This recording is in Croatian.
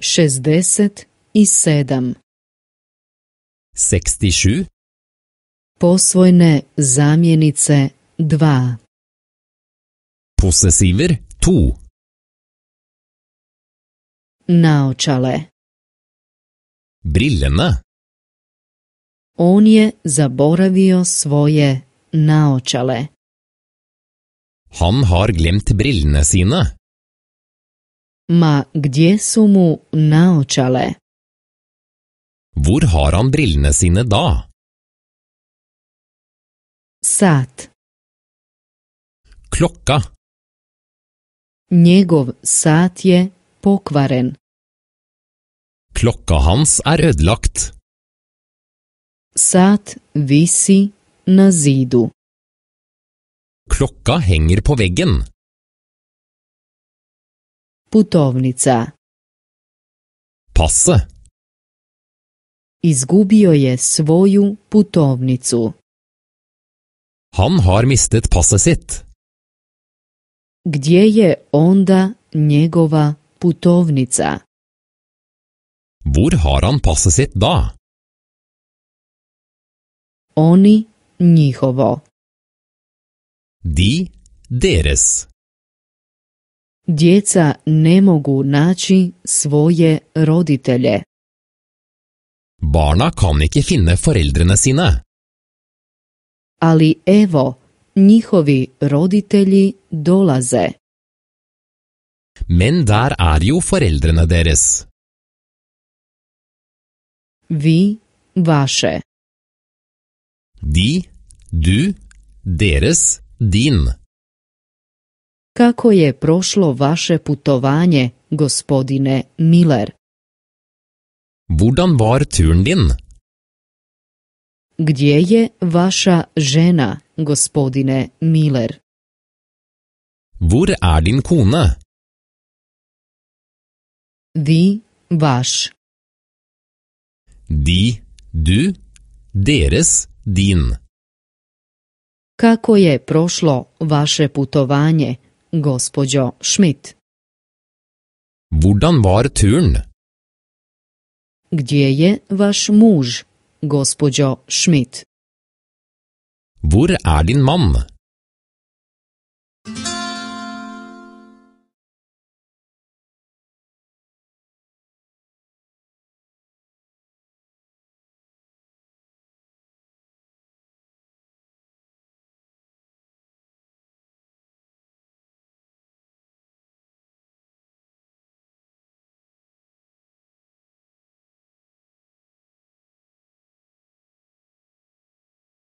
67 67 Posvojne zamjenice 2 Possessiver 2 Naočale Brillene On je zaboravio svoje naočale. Han har glemt brillene sine. Ma gdje su mu naočale? Hvor har han brillene sine da? Sat. Klokka. Njegov sat je pokvaren. Klokka hans er ødelagt. Sat visi na zidu. Klokka henger på veggen. Putovnica. Passe. Izgubio je svoju putovnicu. Han har mistet passet sitt. Gdje je onda njegova putovnica? Hvor har han sitt da? Oni njihovo. Di deres. Djeca ne mogu naći svoje roditelje. Barna kan ikke finne foreldrene sine. Ali evo, njihovi roditelji dolaze. Men der er jo foreldrene deres. Vi vaše. Di, du, deres, din kako je prošlo vaše putovanje, gospodine Miller? Hvordan var turen din? Gdje je vaša žena, gospodine Miller? Hvor er din kone? Vi, vaš. Di, du, deres, din. Kako je prošlo vaše putovanje, gospođo Schmidt? Hvordan var turen? Gdje je vaš muž, gospođo Schmidt? Hvor er din mann?